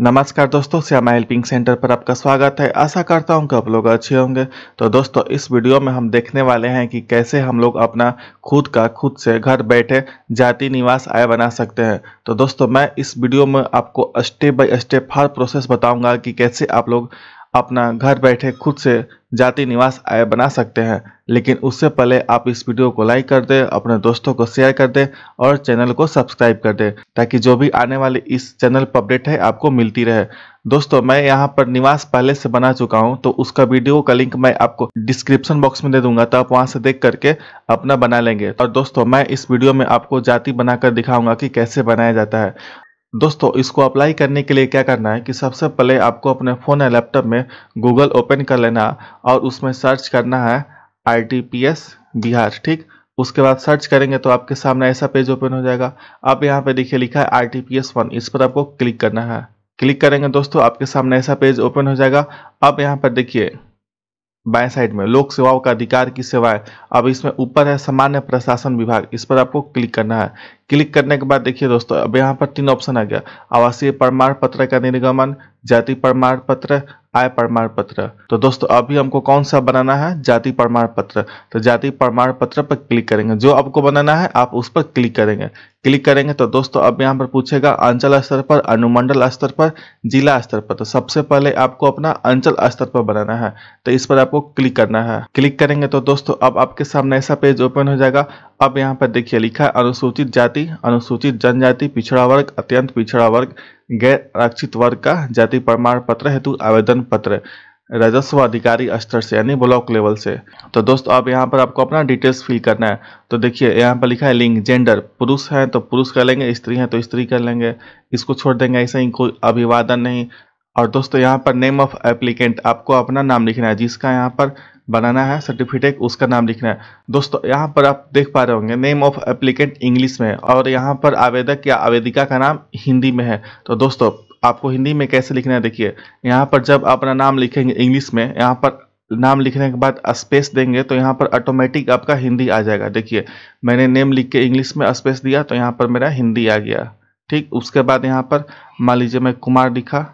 नमस्कार दोस्तों Shyama helping centre पर आपका स्वागत है आशा करता हूं कि आप लोग अच्छे होंगे तो दोस्तों इस वीडियो में हम देखने वाले हैं कि कैसे हम लोग अपना खुद का खुद से घर बैठे जाति निवास आय बना सकते हैं तो दोस्तों मैं इस वीडियो में आपको स्टेप बाय स्टेप हर प्रोसेस बताऊंगा कि कैसे आप लोग अपना घर बैठे खुद से जाति निवास आय बना सकते हैं लेकिन उससे पहले आप इस वीडियो को लाइक कर दें अपने दोस्तों को शेयर कर दें और चैनल को सब्सक्राइब कर दें ताकि जो भी आने वाले इस चैनल पर अपडेट है आपको मिलती रहे दोस्तों मैं यहाँ पर निवास पहले से बना चुका हूँ तो उसका वीडियो का लिंक मैं आपको डिस्क्रिप्शन बॉक्स में दे दूंगा तो आप वहाँ से देख करके अपना बना लेंगे और दोस्तों मैं इस वीडियो में आपको जाति बनाकर दिखाऊंगा कि कैसे बनाया जाता है दोस्तों इसको अप्लाई करने के लिए क्या करना है कि सबसे पहले आपको अपने फ़ोन या लैपटॉप में गूगल ओपन कर लेना और उसमें सर्च करना है आई बिहार ठीक उसके बाद सर्च करेंगे तो आपके सामने ऐसा पेज ओपन हो जाएगा अब यहाँ पे देखिए लिखा है R T P S one इस पर आपको क्लिक करना है क्लिक करेंगे दोस्तों आपके सामने ऐसा पेज ओपन हो जाएगा अब यहाँ पर देखिए बाएं साइड में लोक सेवाओं का अधिकार की सेवाएं अब इसमें ऊपर है सामान्य प्रशासन विभाग इस पर आपको क्लिक करना है क्लिक करने के बाद देखिए दोस्तों अब यहाँ पर तीन ऑप्शन आ गया आवासीय प्रमाण पत्र का निर्गमन जाति प्रमाण पत्र आय प्रमाण पत्र तो दोस्तों अभी हमको कौन सा बनाना है जाति प्रमाण पत्र तो जाति प्रमाण पत्र पर क्लिक करेंगे जो आपको बनाना है आप उस पर क्लिक करेंगे क्लिक करेंगे तो दोस्तों अब यहाँ पर पूछेगा अंचल स्तर पर अनुमंडल स्तर पर जिला स्तर पर तो सबसे पहले आपको अपना अंचल स्तर पर बनाना है तो इस पर आपको क्लिक करना है क्लिक करेंगे तो दोस्तों अब आपके सामने ऐसा पेज ओपन हो जाएगा अब यहाँ पर देखिए लिखा है अनुसूचित जाति अनुसूचित जनजाति पिछड़ा वर्ग अत्यंत पिछड़ा वर्ग गैर आरक्षित वर्ग का जाति प्रमाण पत्र हेतु आवेदन पत्र राजस्व अधिकारी स्तर से यानी ब्लॉक लेवल से तो दोस्तों अब यहाँ पर आपको अपना डिटेल्स फिल करना है तो देखिए यहाँ पर लिखा है लिंग जेंडर पुरुष हैं तो पुरुष कर लेंगे स्त्री हैं तो स्त्री कर लेंगे इसको छोड़ देंगे ऐसा ही कोई अभिवादन नहीं और दोस्तों यहाँ पर नेम ऑफ एप्लीकेंट आपको अपना नाम लिखना है जिसका यहाँ पर बनाना है सर्टिफिकेट उसका नाम लिखना है दोस्तों यहाँ पर आप देख पा रहे होंगे नेम ऑफ एप्लीकेंट इंग्लिश में और यहाँ पर आवेदक या आवेदिका का नाम हिंदी में है तो दोस्तों आपको हिंदी में कैसे लिखना है देखिए यहाँ पर जब अपना नाम लिखेंगे इंग्लिश में यहाँ पर नाम लिखने के बाद स्पेस देंगे तो यहाँ पर ऑटोमेटिक आपका हिंदी आ जाएगा देखिए मैंने नेम लिख के इंग्लिश में स्पेस दिया तो यहाँ पर मेरा हिंदी आ गया ठीक उसके बाद यहाँ पर मान लीजिए मैं कुमार लिखा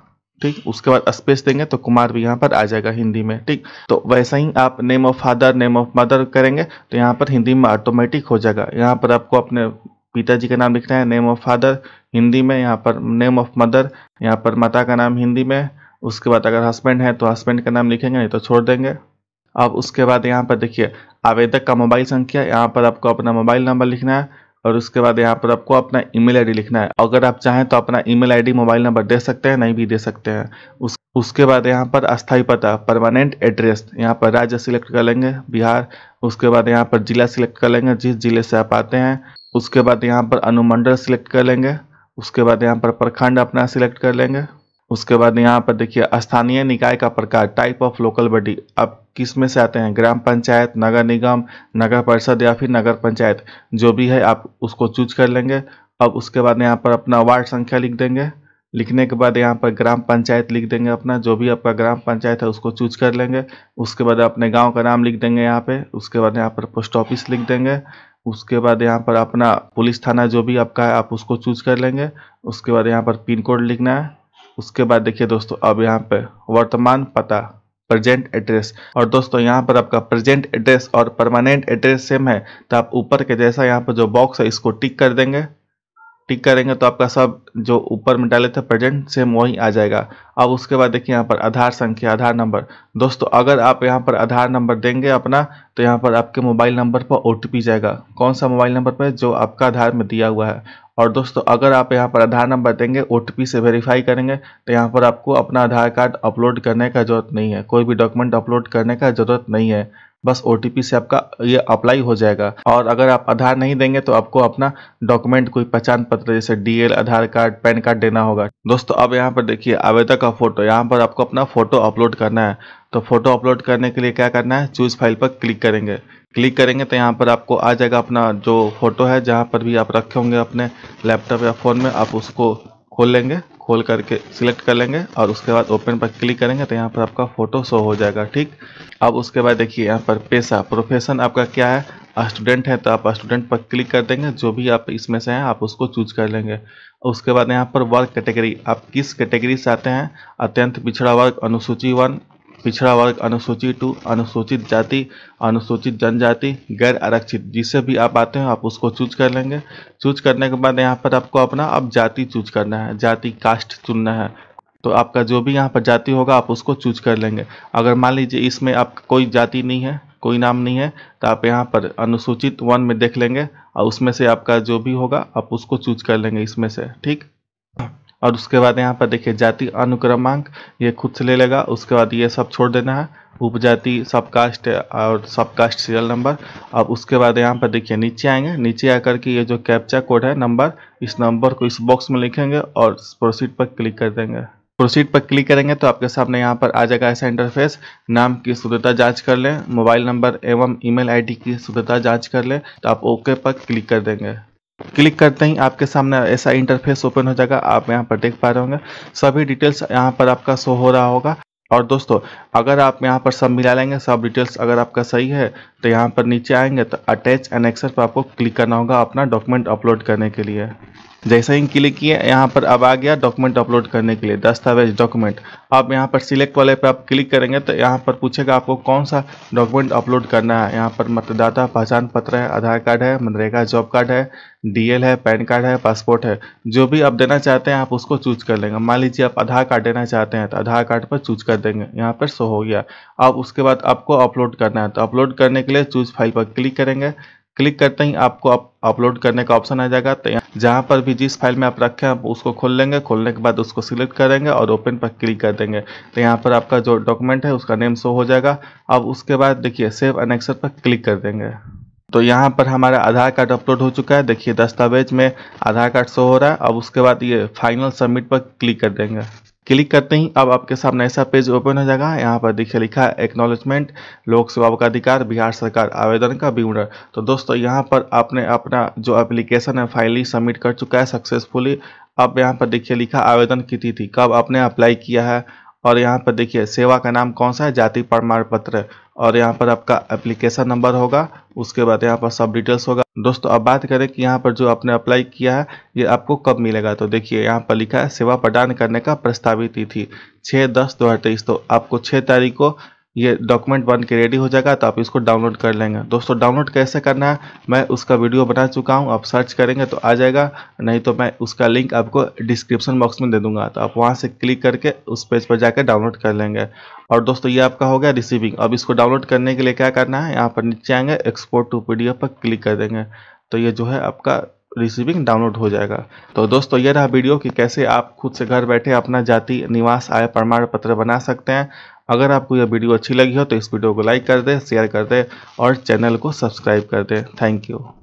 ठीक उसके बाद स्पेस देंगे तो कुमार भी यहाँ पर आ जाएगा हिंदी में ठीक तो वैसा ही आप name of father name of mother करेंगे तो यहाँ पर हिंदी में ऑटोमेटिक हो जाएगा यहाँ पर आपको अपने पिताजी का नाम लिखना है नेम ऑफ फादर हिंदी में यहाँ पर नेम ऑफ मदर यहाँ पर माता का नाम हिंदी में उसके बाद अगर हस्बैंड है तो हस्बैंड का नाम लिखेंगे नहीं तो छोड़ देंगे अब उसके बाद यहाँ पर देखिए आवेदक का मोबाइल संख्या यहाँ पर आपको अपना मोबाइल नंबर लिखना है और उसके बाद यहाँ पर आपको अपना ईमेल आईडी लिखना है अगर आप चाहें तो अपना ईमेल आईडी मोबाइल नंबर दे सकते हैं नहीं भी दे सकते हैं उस उसके बाद यहाँ पर अस्थाई पता परमानेंट एड्रेस यहाँ पर राज्य सिलेक्ट कर लेंगे बिहार उसके बाद यहाँ पर जिला सिलेक्ट कर लेंगे जिस जिले से आप आते हैं उसके बाद यहाँ पर अनुमंडल सिलेक्ट कर लेंगे उसके बाद यहाँ पर प्रखंड अपना सिलेक्ट कर लेंगे उसके बाद यहाँ पर देखिए स्थानीय निकाय का प्रकार टाइप ऑफ लोकल बॉडी अब किस में से आते हैं ग्राम पंचायत नगर निगम नगर परिषद या फिर नगर पंचायत जो भी है आप उसको चूज कर लेंगे अब उसके बाद यहाँ पर अपना वार्ड संख्या लिख देंगे लिखने के बाद यहाँ पर ग्राम पंचायत लिख देंगे अपना जो भी आपका ग्राम पंचायत है उसको चूज कर लेंगे उसके बाद अपने गाँव का नाम लिख देंगे यहाँ पर उसके बाद यहाँ पर पोस्ट ऑफिस लिख देंगे उसके बाद यहाँ पर अपना पुलिस थाना जो भी आपका है आप उसको चूज कर लेंगे उसके बाद यहाँ पर पिन कोड लिखना है उसके बाद देखिए दोस्तों अब यहाँ पे वर्तमान पता प्रेजेंट एड्रेस और दोस्तों यहाँ पर आपका प्रेजेंट एड्रेस और परमानेंट एड्रेस सेम है तो आप ऊपर के जैसा यहाँ पर जो बॉक्स है इसको टिक कर देंगे टिक करेंगे तो आपका सब जो ऊपर में डाले थे प्रेजेंट सेम वही आ जाएगा अब उसके बाद देखिए यहाँ पर आधार संख्या आधार नंबर दोस्तों अगर आप यहाँ पर आधार नंबर देंगे अपना तो यहाँ पर आपके मोबाइल नंबर पर ओ जाएगा कौन सा मोबाइल नंबर पर जो आपका आधार में दिया हुआ है और दोस्तों अगर आप यहाँ पर आधार नंबर देंगे ओ से वेरीफाई करेंगे तो यहाँ पर आपको अपना आधार कार्ड अपलोड करने का जरूरत नहीं है कोई भी डॉक्यूमेंट अपलोड करने का जरूरत नहीं है बस ओ से आपका ये अप्लाई हो जाएगा और अगर आप आधार नहीं देंगे तो आपको अपना डॉक्यूमेंट कोई पहचान पत्र जैसे DL Aadhaar card PAN card देना होगा दोस्तों अब यहाँ पर देखिए आवेदक का फोटो यहाँ पर आपको अपना फोटो अपलोड करना है तो फोटो अपलोड करने के लिए क्या करना है चूज फाइल पर क्लिक करेंगे क्लिक करेंगे तो यहाँ पर आपको आ जाएगा अपना जो फोटो है जहाँ पर भी आप रखे होंगे अपने लैपटॉप या फ़ोन में आप उसको खोल लेंगे खोल करके सिलेक्ट कर लेंगे और उसके बाद ओपन पर क्लिक करेंगे तो यहाँ पर आपका फ़ोटो शो हो जाएगा ठीक अब उसके बाद देखिए यहाँ पर पेशा प्रोफेशन आपका क्या है स्टूडेंट है तो आप स्टूडेंट पर क्लिक कर देंगे जो भी आप इसमें से हैं आप उसको चूज कर लेंगे उसके बाद यहाँ पर वर्ग कैटेगरी आप किस कैटेगरी से आते हैं अत्यंत पिछड़ा वर्ग अनुसूची वन पिछड़ा वर्ग अनुसूचित टू अनुसूचित जाति अनुसूचित जनजाति गैर आरक्षित जिससे भी आप आते हैं आप उसको चूज कर लेंगे चूज करने के बाद यहाँ पर आपको अपना अब जाति चूज करना है जाति कास्ट चुनना है तो आपका जो भी यहाँ पर जाति होगा आप उसको चूज कर लेंगे अगर मान लीजिए इसमें आप कोई जाति नहीं है कोई नाम नहीं है तो आप यहाँ पर अनुसूचित वन में देख लेंगे और उसमें से आपका जो भी होगा आप उसको चूज कर लेंगे इसमें से ठीक और उसके बाद यहाँ पर देखिए जाति अनुक्रमांक ये खुद से ले लेगा उसके बाद ये सब छोड़ देना है उपजाति सबकास्ट और सबकास्ट सीरियल नंबर अब उसके बाद यहाँ पर देखिए नीचे आएंगे नीचे आकर के ये जो कैप्चा कोड है नंबर इस नंबर को इस बॉक्स में लिखेंगे और प्रोसीड पर क्लिक कर देंगे प्रोसीड पर क्लिक करेंगे तो आपके सामने यहाँ पर आ जाएगा ऐसा इंटरफेस नाम की शुद्धता जांच कर लें मोबाइल नंबर एवं ईमेल आईडी की शुद्धता जांच कर लें तो आप ओके पर क्लिक कर देंगे क्लिक करते ही आपके सामने ऐसा इंटरफेस ओपन हो जाएगा आप यहाँ पर देख पा रहे होंगे सभी डिटेल्स यहाँ पर आपका शो हो रहा होगा और दोस्तों अगर आप यहाँ पर सब मिला लेंगे सब डिटेल्स अगर आपका सही है तो यहाँ पर नीचे आएंगे तो अटैच एनेक्सर पर आपको क्लिक करना होगा अपना डॉक्यूमेंट अपलोड करने के लिए जैसे ही क्लिक किए यहाँ पर अब आ गया डॉक्यूमेंट अपलोड करने के लिए दस्तावेज डॉक्यूमेंट आप यहाँ पर सिलेक्ट वाले पे आप क्लिक करेंगे तो यहाँ पर पूछेगा आपको कौन सा डॉक्यूमेंट अपलोड करना है यहाँ पर मतदाता पहचान पत्र है आधार कार्ड है मनरेगा जॉब कार्ड है डीएल है पैन कार्ड है पासपोर्ट है जो भी आप देना चाहते हैं आप उसको चूज कर लेंगे मान लीजिए आप आधार कार्ड देना चाहते हैं तो आधार कार्ड पर चूज कर देंगे यहाँ पर सो हो गया अब उसके बाद आपको अपलोड करना है तो अपलोड करने के लिए चूज फाइल पर क्लिक करेंगे क्लिक करते ही आपको आप अपलोड करने का ऑप्शन आ जाएगा तो जहाँ पर भी जिस फाइल में आप रखें आप उसको खोल लेंगे खोलने के बाद उसको सिलेक्ट करेंगे और ओपन पर क्लिक कर देंगे तो यहाँ पर आपका जो डॉक्यूमेंट है उसका नेम शो हो जाएगा अब उसके बाद देखिए सेव अनेक्सर पर क्लिक कर देंगे तो यहाँ पर हमारा आधार कार्ड अपलोड हो चुका है देखिए दस्तावेज में आधार कार्ड शो हो रहा है अब उसके बाद ये फाइनल सबमिट पर क्लिक कर देंगे क्लिक करते ही अब आपके सामने ऐसा पेज ओपन हो जाएगा यहाँ पर देखिए लिखा है एक्नोलेजमेंट लोक सेवा का अधिकार बिहार सरकार आवेदन का विवरण तो दोस्तों यहाँ पर आपने अपना जो एप्लीकेशन है फाइली सबमिट कर चुका है सक्सेसफुली अब यहाँ पर देखिए लिखा आवेदन की तिथि कब आपने अप्लाई किया है और यहाँ पर देखिए सेवा का नाम कौन सा है जाति प्रमाण पत्र और यहाँ पर आपका एप्लीकेशन नंबर होगा उसके बाद यहाँ पर सब डिटेल्स होगा दोस्तों अब बात करें कि यहाँ पर जो आपने अप्लाई किया है ये आपको कब मिलेगा तो देखिए यहाँ पर लिखा है सेवा प्रदान करने का प्रस्तावित तिथि छः दस दो हज़ार तेईस तो आपको छः तारीख को ये डॉक्यूमेंट बन के रेडी हो जाएगा तो आप इसको डाउनलोड कर लेंगे दोस्तों डाउनलोड कैसे करना है मैं उसका वीडियो बना चुका हूँ आप सर्च करेंगे तो आ जाएगा नहीं तो मैं उसका लिंक आपको डिस्क्रिप्शन बॉक्स में दे दूंगा तो आप वहाँ से क्लिक करके उस पेज पर जाकर डाउनलोड कर लेंगे और दोस्तों ये आपका हो गया रिसीविंग अब इसको डाउनलोड करने के लिए क्या करना है यहाँ पर नीचे आएंगे एक्सपोर्ट टू पी पर क्लिक कर देंगे तो ये जो है आपका रिसीविंग डाउनलोड हो जाएगा तो दोस्तों यह रहा वीडियो कि कैसे आप खुद से घर बैठे अपना जाति निवास आय प्रमाण पत्र बना सकते हैं अगर आपको यह वीडियो अच्छी लगी हो तो इस वीडियो को लाइक कर दें शेयर कर दें और चैनल को सब्सक्राइब कर दें थैंक यू